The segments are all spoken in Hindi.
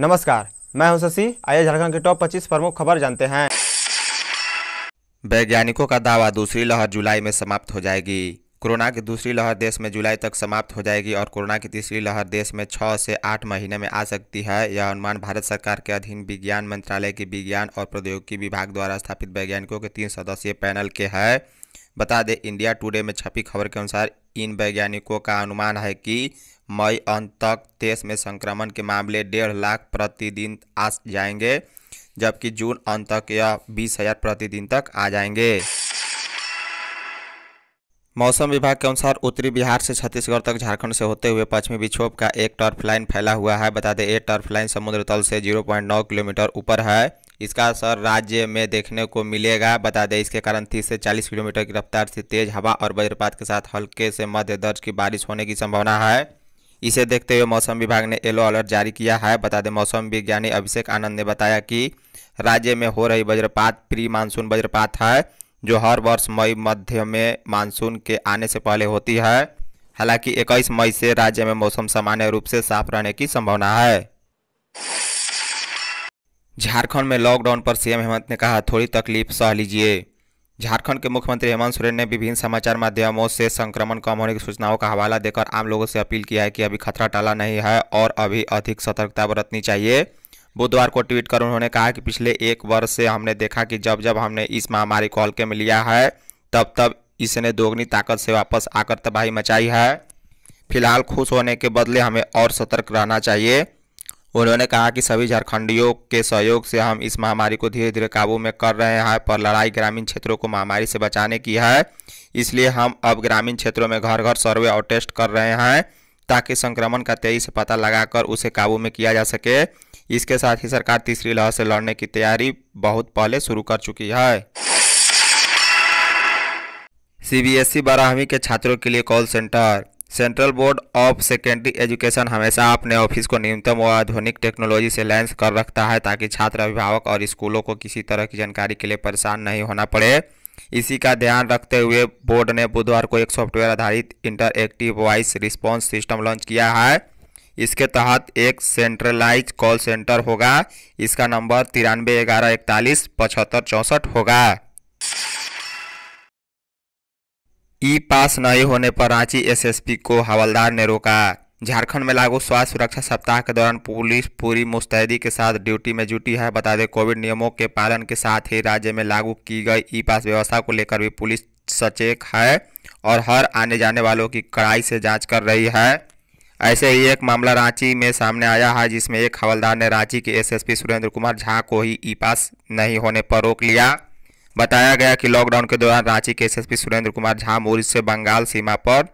नमस्कार मैं हूं शशि आइए झारखंड के टॉप 25 प्रमुख खबर जानते हैं वैज्ञानिकों का दावा दूसरी लहर जुलाई में समाप्त हो जाएगी कोरोना की दूसरी लहर देश में जुलाई तक समाप्त हो जाएगी और कोरोना की तीसरी लहर देश में छः से आठ महीने में आ सकती है यह अनुमान भारत सरकार के अधीन विज्ञान मंत्रालय के विज्ञान और प्रौद्योगिकी विभाग द्वारा स्थापित वैज्ञानिकों के तीन सदस्यीय पैनल के है बता दें इंडिया टुडे में छपी खबर के अनुसार इन वैज्ञानिकों का अनुमान है कि मई अंत तक देश में संक्रमण के मामले डेढ़ लाख प्रतिदिन आ जाएंगे जबकि जून अंत तक यह बीस हजार प्रतिदिन तक आ जाएंगे मौसम विभाग के अनुसार उत्तरी बिहार से छत्तीसगढ़ तक झारखंड से होते हुए पश्चिमी विक्षोभ का एक टर्फ लाइन फैला हुआ है बता दें एक टर्फ लाइन समुद्र तल से 0.9 किलोमीटर ऊपर है इसका असर राज्य में देखने को मिलेगा बता दें इसके कारण तीस से चालीस किलोमीटर की रफ्तार से तेज हवा और वज्रपात के साथ हल्के से मध्य दर्ज की बारिश होने की संभावना है इसे देखते हुए मौसम विभाग ने येलो अलर्ट जारी किया है बता दें मौसम विज्ञानी अभिषेक आनंद ने बताया कि राज्य में हो रही वज्रपात प्री मानसून वज्रपात है जो हर वर्ष मई मध्य में मानसून के आने से पहले होती है हालांकि 21 मई से राज्य में मौसम सामान्य रूप से साफ रहने की संभावना है झारखंड में लॉकडाउन पर सीएम हेमंत ने कहा थोड़ी तकलीफ सह लीजिए झारखंड के मुख्यमंत्री हेमंत सोरेन ने विभिन्न समाचार माध्यमों से संक्रमण कम होने की सूचनाओं का हवाला देकर आम लोगों से अपील किया है कि अभी खतरा टाला नहीं है और अभी अधिक सतर्कता बरतनी चाहिए बुधवार को ट्वीट कर उन्होंने कहा कि पिछले एक वर्ष से हमने देखा कि जब जब हमने इस महामारी को हल्के में लिया है तब तब इसने दोगुनी ताकत से वापस आकर तबाही मचाई है फिलहाल खुश होने के बदले हमें और सतर्क रहना चाहिए उन्होंने कहा कि सभी झारखंडियों के सहयोग से हम इस महामारी को धीरे धीरे काबू में कर रहे हैं पर लड़ाई ग्रामीण क्षेत्रों को महामारी से बचाने की है इसलिए हम अब ग्रामीण क्षेत्रों में घर घर सर्वे और टेस्ट कर रहे हैं ताकि संक्रमण का तेजी से पता लगाकर उसे काबू में किया जा सके इसके साथ ही सरकार तीसरी लहर से लड़ने की तैयारी बहुत पहले शुरू कर चुकी है सी बी के छात्रों के लिए call centre central board of secondary education हमेशा अपने ऑफिस को न्यूनतम व आधुनिक टेक्नोलॉजी से लैंस कर रखता है ताकि छात्र अभिभावक और स्कूलों को किसी तरह की जानकारी के लिए परेशान नहीं होना पड़े इसी का ध्यान रखते हुए बोर्ड ने बुधवार को एक सॉफ्टवेयर आधारित interactive voice response system launch किया है इसके तहत एक सेंट्रलाइज कॉल सेंटर होगा इसका नंबर तिरानवे ग्यारह इकतालीस पचहत्तर चौंसठ होगा ई पास नहीं होने पर रांची एसएसपी को हवलदार ने रोका झारखंड में लागू स्वास्थ्य सुरक्षा सप्ताह के दौरान पुलिस पूरी मुस्तैदी के साथ ड्यूटी में जुटी है बता दें कोविड नियमों के पालन के साथ ही राज्य में लागू की गई ई पास व्यवस्था को लेकर भी पुलिस सचेत है और हर आने जाने वालों की कड़ाई से जांच कर रही है ऐसे ही एक मामला रांची में सामने आया है जिसमें एक हवलदार ने रांची के एसएसपी सुरेंद्र कुमार झा को ही ई पास नहीं होने पर रोक लिया बताया गया कि लॉकडाउन के दौरान रांची के एसएसपी सुरेंद्र कुमार झा मोरिस से बंगाल सीमा पर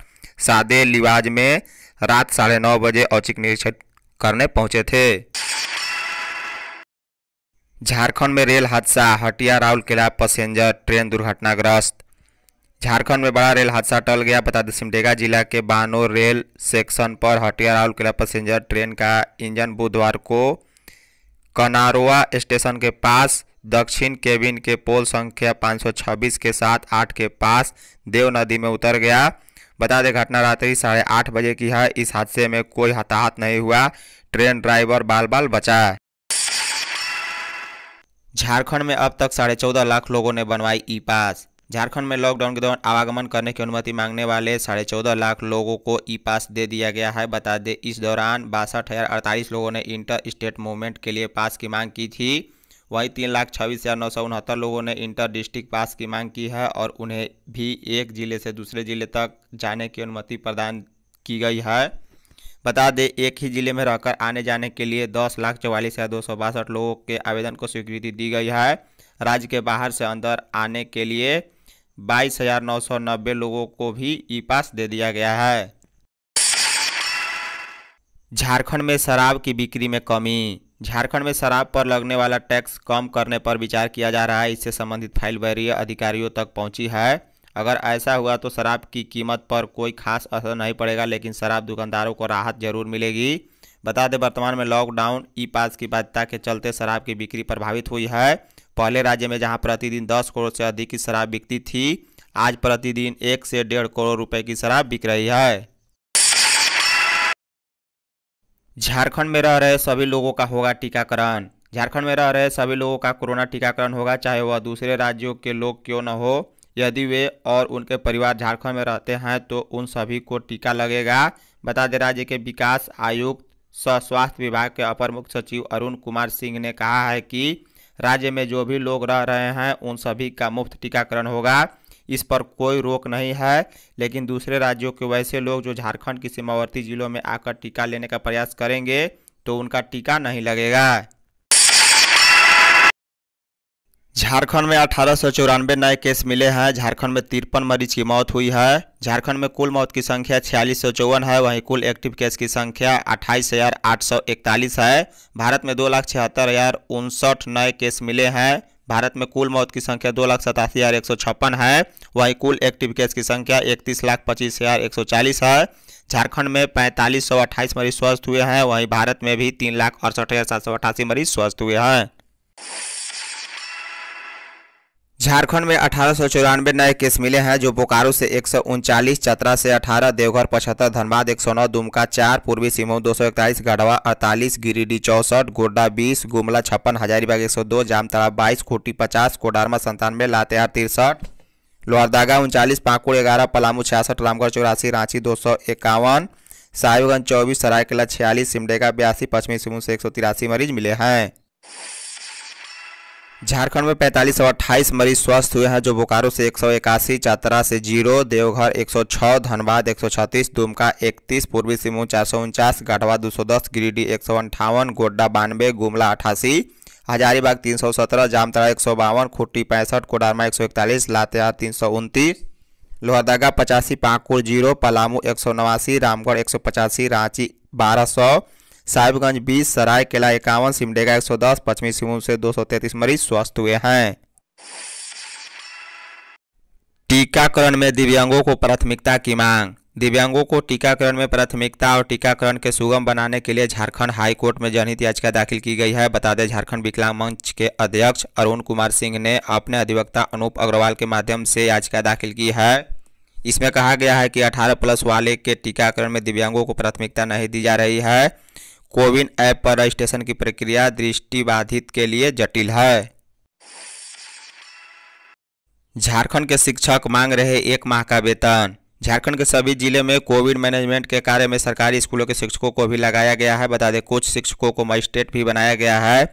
सादे लिवाज में रात साढ़े नौ बजे औचिक निरीक्षण करने पहुंचे थे झारखंड में रेल हादसा हटिया किला पैसेंजर ट्रेन दुर्घटनाग्रस्त झारखंड में बड़ा रेल हादसा टल गया बता दें सिमडेगा जिला के बानो रेल सेक्शन पर हटिया किला पैसेंजर ट्रेन का इंजन बुधवार को कनारोआ स्टेशन के पास दक्षिण केबिन के पोल संख्या 526 के साथ आठ के पास देव नदी में उतर गया बता दें घटना रात्रि साढ़े आठ बजे की है इस हादसे में कोई हताहत नहीं हुआ ट्रेन ड्राइवर बाल बाल बचा झारखंड में अब तक साढ़े चौदह लाख लोगों ने बनवाई ई पास झारखंड में लॉकडाउन के दौरान आवागमन करने की अनुमति मांगने वाले साढ़े चौदह लाख लोगों को ई पास दे दिया गया है बता दें इस दौरान बासठ हज़ार अड़तालीस लोगों ने इंटर स्टेट मूवमेंट के लिए पास की मांग की थी वहीं तीन लाख छब्बीस हज़ार नौ सौ उनहत्तर लोगों ने इंटर डिस्ट्रिक्ट पास की मांग की है और उन्हें भी एक जिले से दूसरे जिले तक जाने की अनुमति प्रदान की गई है बता दें एक ही जिले में रहकर आने जाने के लिए दस लाख चौवालीस हज़ार दो सौ बासठ लोगों के आवेदन को स्वीकृति दी गई है राज्य के बाहर से अंदर आने के लिए बाईस हज़ार नौ सौ नब्बे लोगों को भी ई पास दे दिया गया है झारखंड में शराब की बिक्री में कमी झारखंड में शराब पर लगने वाला टैक्स कम करने पर विचार किया जा रहा है इससे संबंधित फाइल वरीय अधिकारियों तक पहुंची है अगर ऐसा हुआ तो शराब की कीमत पर कोई खास असर नहीं पड़ेगा लेकिन शराब दुकानदारों को राहत जरूर मिलेगी बता दें वर्तमान में लॉकडाउन ई पास की बाध्यता के चलते शराब की बिक्री प्रभावित हुई है पहले राज्य में जहाँ प्रतिदिन दस करोड़ से अधिक की शराब बिकती थी आज प्रतिदिन एक से डेढ़ करोड़ रुपये की शराब बिक रही है झारखंड में रह रहे सभी लोगों का होगा टीकाकरण झारखंड में रह रहे सभी लोगों का कोरोना टीकाकरण होगा चाहे वह दूसरे राज्यों के लोग क्यों न हो यदि वे और उनके परिवार झारखंड में रहते हैं तो उन सभी को टीका लगेगा बता दें राज्य के विकास आयुक्त स स्वास्थ्य विभाग के अपर मुख्य सचिव अरुण कुमार सिंह ने कहा है कि राज्य में जो भी लोग रह रहे हैं उन सभी का मुफ्त टीकाकरण होगा इस पर कोई रोक नहीं है लेकिन दूसरे राज्यों के वैसे लोग जो झारखंड की सीमावर्ती जिलों में आकर टीका लेने का प्रयास करेंगे तो उनका टीका नहीं लगेगा झारखंड में अठारह सौ चौरानवे नए केस मिले हैं झारखंड में तिरपन मरीज की मौत हुई है झारखंड में कुल मौत की संख्या छियालीस सौ चौवन है वहीं कुल एक्टिव केस की संख्या अट्ठाईस हज़ार आठ सौ इकतालीस है भारत में दो लाख छिहत्तर हज़ार उनसठ नए केस मिले हैं भारत में कुल मौत की संख्या दो लाख सतासी हज़ार एक सौ छप्पन है वहीं कुल एक्टिव केस की संख्या इकतीस लाख पच्चीस हज़ार एक सौ चालीस है झारखंड में पैंतालीस सौ अट्ठाईस मरीज स्वस्थ हुए हैं वहीं भारत में भी तीन लाख अड़सठ हज़ार सात सौ अठासी मरीज स्वस्थ हुए हैं झारखंड में अठारह नए केस मिले हैं जो बोकारो से एक चतरा से 18, देवघर पचहत्तर धनबाद 109, दुमका 4, पूर्वी सिंहभूम 241, गढ़वा 48, गिरिडीह चौसठ गोड्डा 20, गुमला छप्पन हजारीबाग 102, जामताड़ा 22, खूटी 50, कोडारमा संतानवे लातेहार तिरसठ लोहरदागा उनचालीस पाकुड़ ग्यारह पलामू छियासठ रामगढ़ चौरासी रांची दो सौ इक्यावन साहिबगंज चौबीस सरायकला छियालीस सिमडेगा बयासी पश्चिमी सिंहभूम से एक मरीज मिले हैं झारखंड में पैंतालीस और अट्ठाईस मरीज स्वस्थ हुए हैं जो बोकारो से एक सौ इक्यासी चतरा से जीरो देवघर एक सौ छः धनबाद एक सौ छत्तीस दुमका इकतीस पूर्वी सिंहू चार सौ उनचास गढ़वा दो सौ दस गिरिडीह एक सौ अंठावन गोड्डा बानवे गुमला अठासी हजारीबाग तीन सौ सत्रह जामतरा एक सौ बावन खुट्टी पैंसठ कोडारमा एक सौ इकतालीस लातेहार तीन सौ उनतीस लोहरदगा पचासी पाकुड़ जीरो पलामू एक सौ नवासी रामगढ़ एक सौ पचासी रांची बारह सौ साहिबगंज बीस सरायकेला इक्यावन सिमडेगा एक सौ दस पश्चिमी सिंहभूम से दो सौ तैतीस मरीज स्वस्थ हुए हैं टीकाकरण में दिव्यांगों को प्राथमिकता की मांग दिव्यांगों को टीकाकरण में प्राथमिकता और टीकाकरण के सुगम बनाने के लिए झारखंड हाई कोर्ट में जनहित याचिका दाखिल की गई है बता दें झारखंड विकलांग मंच के अध्यक्ष अरुण कुमार सिंह ने अपने अधिवक्ता अनूप अग्रवाल के माध्यम से याचिका दाखिल की है इसमें कहा गया है कि 18 प्लस वाले के टीकाकरण में दिव्यांगों को प्राथमिकता नहीं दी जा रही है कोविन ऐप पर रजिस्ट्रेशन की प्रक्रिया दृष्टिबाधित के लिए जटिल है झारखंड के शिक्षक मांग रहे एक माह का वेतन झारखंड के सभी जिले में कोविड मैनेजमेंट के कार्य में सरकारी स्कूलों के शिक्षकों को भी लगाया गया है बता दें कुछ शिक्षकों को मजिस्ट्रेट भी बनाया गया है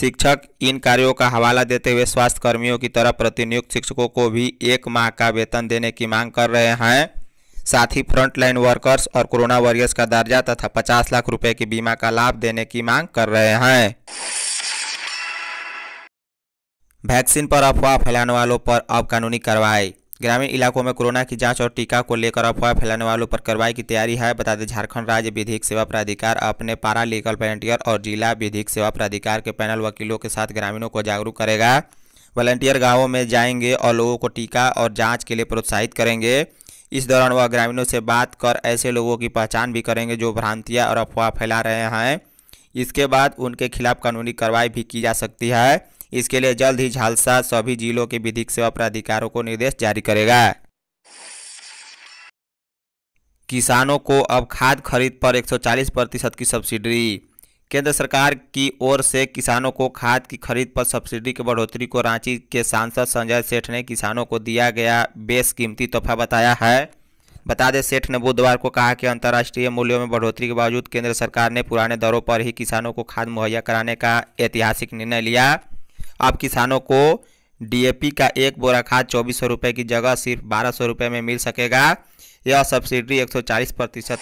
शिक्षक इन कार्यों का हवाला देते हुए स्वास्थ्य कर्मियों की तरह प्रतिनियुक्त शिक्षकों को भी एक माह का वेतन देने की मांग कर रहे हैं साथ ही फ्रंटलाइन वर्कर्स और कोरोना वॉरियर्स का दर्जा तथा पचास लाख रुपए की बीमा का लाभ देने की मांग कर रहे हैं वैक्सीन पर अफवाह फैलाने वालों पर अब कानूनी कार्रवाई ग्रामीण इलाकों में कोरोना की जांच और टीका को लेकर अफवाह फैलाने वालों पर कार्रवाई की तैयारी है बता दें झारखंड राज्य विधिक सेवा प्राधिकार अपने पारा लीगल वॉलेंटियर और जिला विधिक सेवा प्राधिकार के पैनल वकीलों के साथ ग्रामीणों को जागरूक करेगा वॉलेंटियर गांवों में जाएंगे और लोगों को टीका और जाँच के लिए प्रोत्साहित करेंगे इस दौरान वह ग्रामीणों से बात कर ऐसे लोगों की पहचान भी करेंगे जो भ्रांतियाँ और अफवाह फैला रहे हैं इसके बाद उनके खिलाफ कानूनी कार्रवाई भी की जा सकती है इसके लिए जल्द ही झालसा सभी जिलों के विधिक सेवा प्राधिकारों को निर्देश जारी करेगा किसानों को अब खाद खरीद पर 140 प्रतिशत की सब्सिडी केंद्र सरकार की ओर से किसानों को खाद की खरीद पर सब्सिडी की बढ़ोतरी को रांची के सांसद संजय सेठ ने किसानों को दिया गया बेस कीमती तोहफा बताया है बता दें सेठ ने बुधवार को कहा कि अंतर्राष्ट्रीय मूल्यों में बढ़ोतरी के बावजूद केंद्र सरकार ने पुराने दरों पर ही किसानों को खाद मुहैया कराने का ऐतिहासिक निर्णय लिया अब किसानों को डीएपी का एक बोरा खाद चौबीस सौ रुपये की जगह सिर्फ बारह सौ रुपये में मिल सकेगा यह सब्सिडी चालीस प्रतिशत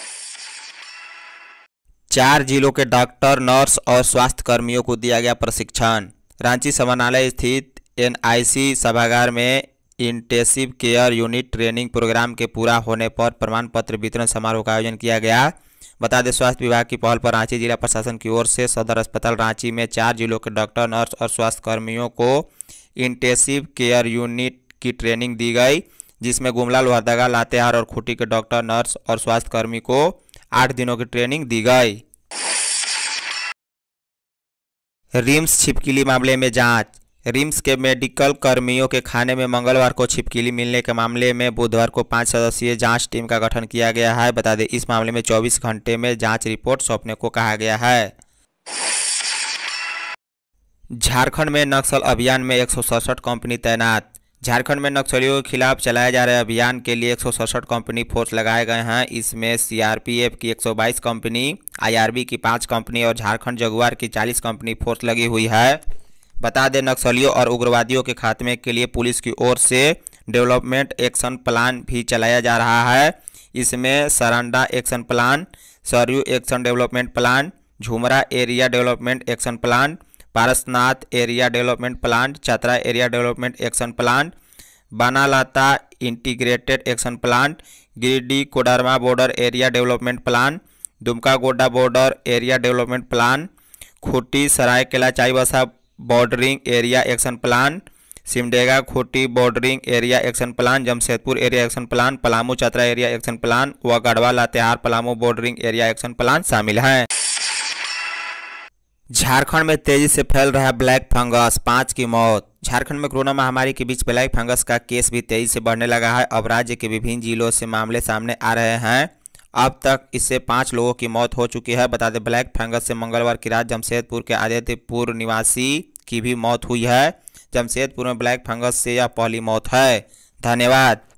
चार जिलों के डॉक्टर नर्स और स्वास्थ्य कर्मियों को दिया गया प्रशिक्षण रांची समानालय स्थित एनआईसी सभागार में intensive care unit training programme के पूरा होने पर प्रमाण पत्र वितरण समारोह का आयोजन किया गया बता दें स्वास्थ्य विभाग की पहल पर रांची जिला प्रशासन की ओर से सदर अस्पताल रांची में चार जिलों के डॉक्टर नर्स और स्वास्थ्य कर्मियों को इंटेसिव केयर यूनिट की ट्रेनिंग दी गई जिसमें गुमला लोहरदगा लातेहार और खुटी के डॉक्टर नर्स और स्वास्थ्यकर्मी को आठ दिनों की ट्रेनिंग दी गई रिम्स छिपकली मामले में जांच रिम्स के मेडिकल कर्मियों के खाने में मंगलवार को छिपकली मिलने के मामले में बुधवार को पांच सदस्यीय जांच टीम का गठन किया गया है बता दें इस मामले में 24 घंटे में जांच रिपोर्ट सौंपने को कहा गया है झारखंड में नक्सल अभियान में एक कंपनी तैनात झारखंड में नक्सलियों के खिलाफ चलाए जा रहे अभियान के लिए एक कंपनी फोर्स लगाए गए हैं इसमें सीआरपीएफ की 122 कंपनी आईआरबी की पाँच कंपनी और झारखंड जगुआर की 40 कंपनी फोर्स लगी हुई है बता दें नक्सलियों और उग्रवादियों के खात्मे के लिए पुलिस की ओर से डेवलपमेंट एक्शन प्लान भी चलाया जा रहा है इसमें Saranda action plan Saryu action development plan Jhumra area development action plan Parasnath area development plan Chatra area development action plan Banalata integrated action plan Giridih Koderma border area development plan Dumka Godda border area development plan Khunti Saraikela Chaibasa bordering area action plan Simdega Khunti bordering area action plan Jamshedpur area action plan Palamu Chatra area action plan व Garhwa Latehar Palamu bordering area action plan शामिल है झारखंड में तेजी से फैल रहा ब्लैक फंगस पाँच की मौत झारखंड में कोरोना महामारी के बीच ब्लैक फंगस का केस भी तेजी से बढ़ने लगा है अब राज्य के विभिन्न जिलों से मामले सामने आ रहे हैं अब तक इससे पाँच लोगों की मौत हो चुकी है बता दें ब्लैक फंगस से मंगलवार की रात जमशेदपुर के आदित्यपुर निवासी की भी मौत हुई है जमशेदपुर में ब्लैक फंगस से यह पहली मौत है धन्यवाद